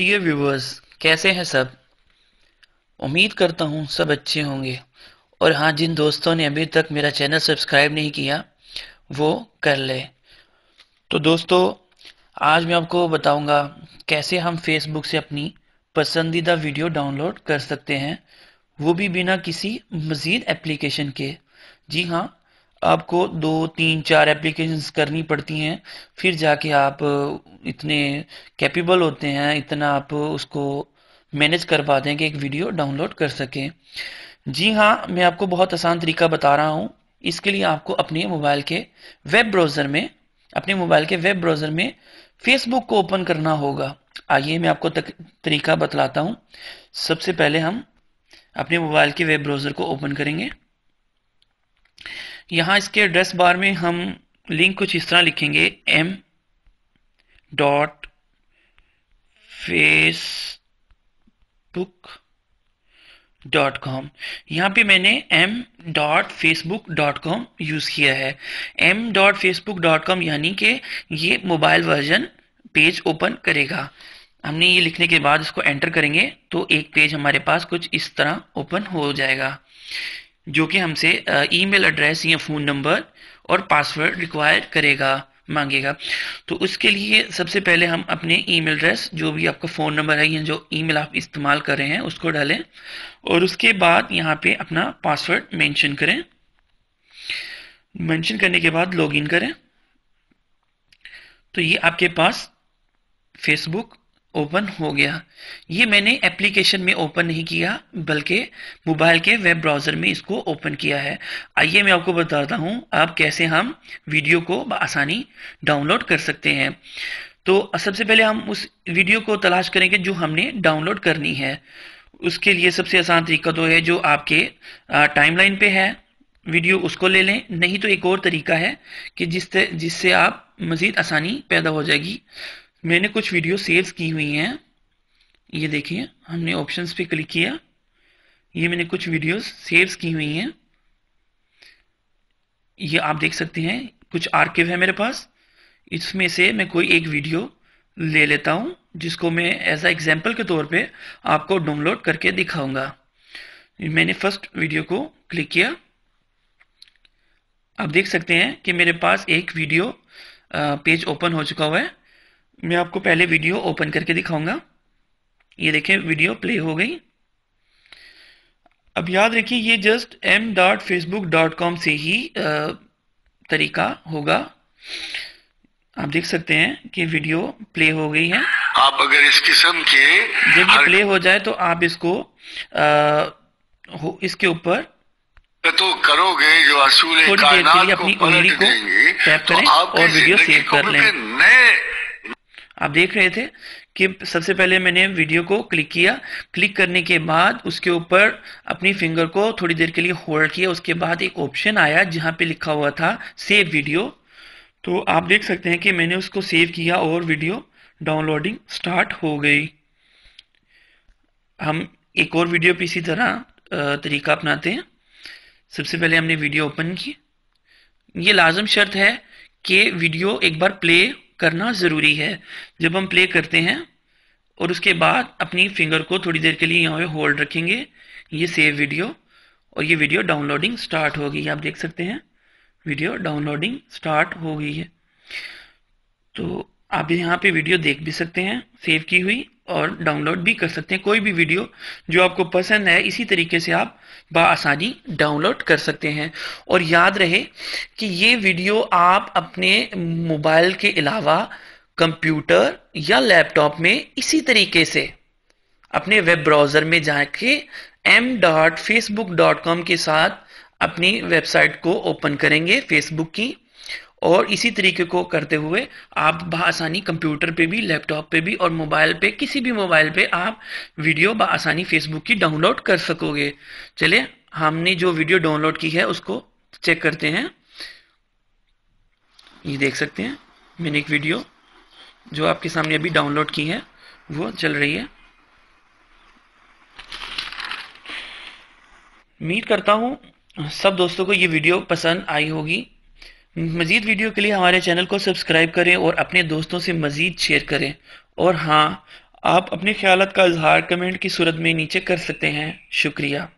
dear viewers कैसे हैं सब उम्मीद करता हूँ सब अच्छे होंगे और हाँ जिन दोस्तों ने अभी तक मेरा चैनल सब्सक्राइब नहीं किया वो कर ले तो दोस्तों आज मैं आपको बताऊंगा कैसे हम फेसबुक से अपनी पसंदीदा वीडियो डाउनलोड कर सकते हैं वो भी बिना किसी मज़ीद एप्लीकेशन के जी हाँ आपको दो तीन चार एप्लीकेशंस करनी पड़ती हैं फिर जाके आप इतने कैपेबल होते हैं इतना आप उसको मैनेज कर पाते हैं कि एक वीडियो डाउनलोड कर सकें जी हाँ मैं आपको बहुत आसान तरीका बता रहा हूँ इसके लिए आपको अपने मोबाइल के वेब ब्राउज़र में अपने मोबाइल के वेब ब्राउज़र में फेसबुक को ओपन करना होगा आइए मैं आपको तक, तरीका बतलाता हूँ सबसे पहले हम अपने मोबाइल के वेब ब्राउज़र को ओपन करेंगे यहाँ इसके एड्रेस बार में हम लिंक कुछ इस तरह लिखेंगे M dot Facebook dot com यहाँ पर मैंने M dot Facebook dot com use किया है M dot Facebook dot com यानी कि ये मोबाइल वर्जन पेज ओपन करेगा हमने ये लिखने के बाद इसको एंटर करेंगे तो एक पेज हमारे पास कुछ इस तरह ओपन हो जाएगा जो कि हमसे ईमेल एड्रेस या फ़ोन नंबर और पासवर्ड रिक्वायर करेगा मांगेगा तो उसके लिए सबसे पहले हम अपने ईमेल एड्रेस जो भी आपका फ़ोन नंबर है या जो ईमेल आप इस्तेमाल कर रहे हैं उसको डालें और उसके बाद यहाँ पे अपना पासवर्ड मेंशन करें मेंशन करने के बाद लॉगिन करें तो ये आपके पास फेसबुक ओपन हो गया ये मैंने एप्लीकेशन में ओपन नहीं किया बल्कि मोबाइल के वेब ब्राउज़र में इसको ओपन किया है आइए मैं आपको बताता हूँ आप कैसे हम वीडियो को आसानी डाउनलोड कर सकते हैं तो सबसे पहले हम उस वीडियो को तलाश करेंगे जो हमने डाउनलोड करनी है उसके लिए सबसे आसान तरीका तो है जो आपके टाइमलाइन पे है वीडियो उसको ले लें नहीं तो एक और तरीका है कि जिससे जिससे आप मज़ीद आसानी पैदा हो जाएगी मैंने कुछ वीडियो सेव की हुई हैं ये देखिए हमने ऑप्शंस पे क्लिक किया ये मैंने कुछ वीडियोस सेव की हुई हैं ये आप देख सकते हैं कुछ आर्किव है मेरे पास इसमें से मैं कोई एक वीडियो ले लेता हूँ जिसको मैं एज आ एग्जाम्पल के तौर पे आपको डाउनलोड करके दिखाऊंगा मैंने फर्स्ट वीडियो को क्लिक किया आप देख सकते हैं कि मेरे पास एक वीडियो पेज ओपन हो चुका हुआ है मैं आपको पहले वीडियो ओपन करके दिखाऊंगा ये देखें वीडियो प्ले हो गई अब याद रखिए ये just m dot Facebook dot com से ही आ, तरीका होगा आप देख सकते हैं कि वीडियो प्ले हो गई है आप अगर इस किस्म के जब ये प्ले हो जाए तो आप इसको आ, हो, इसके ऊपर तो करोगे जो असूल अपनी उंगली को टैप तो करें तो और वीडियो सेव कर लें आप देख रहे थे कि सबसे पहले मैंने वीडियो को क्लिक किया क्लिक करने के बाद उसके ऊपर अपनी फिंगर को थोड़ी देर के लिए होल्ड किया उसके बाद एक ऑप्शन आया जहां पे लिखा हुआ था सेव वीडियो तो आप देख सकते हैं कि मैंने उसको सेव किया और वीडियो डाउनलोडिंग स्टार्ट हो गई हम एक और वीडियो पे इसी तरह तरीका अपनाते हैं सबसे पहले हमने वीडियो ओपन की ये लाजम शर्त है कि वीडियो एक बार प्ले करना ज़रूरी है जब हम प्ले करते हैं और उसके बाद अपनी फिंगर को थोड़ी देर के लिए यहाँ पे होल्ड रखेंगे ये सेव वीडियो और ये वीडियो डाउनलोडिंग स्टार्ट हो गई आप देख सकते हैं वीडियो डाउनलोडिंग स्टार्ट हो गई है तो आप यहाँ पे वीडियो देख भी सकते हैं सेव की हुई और डाउनलोड भी कर सकते हैं कोई भी वीडियो जो आपको पसंद है इसी तरीके से आप बसानी डाउनलोड कर सकते हैं और याद रहे कि ये वीडियो आप अपने मोबाइल के अलावा कंप्यूटर या लैपटॉप में इसी तरीके से अपने वेब ब्राउज़र में जाके m dot Facebook dot com के साथ अपनी वेबसाइट को ओपन करेंगे फेसबुक की और इसी तरीके को करते हुए आप बसानी कंप्यूटर पे भी लैपटॉप पे भी और मोबाइल पे किसी भी मोबाइल पे आप वीडियो बसानी फेसबुक की डाउनलोड कर सकोगे चलिए हमने जो वीडियो डाउनलोड की है उसको चेक करते हैं ये देख सकते हैं मैंने एक वीडियो जो आपके सामने अभी डाउनलोड की है वो चल रही है उम्मीद करता हूँ सब दोस्तों को ये वीडियो पसंद आई होगी मजीद वीडियो के लिए हमारे चैनल को सब्सक्राइब करें और अपने दोस्तों से मजीद शेयर करें और हाँ आप अपने ख्याल का इजहार कमेंट की सूरत में नीचे कर सकते हैं शुक्रिया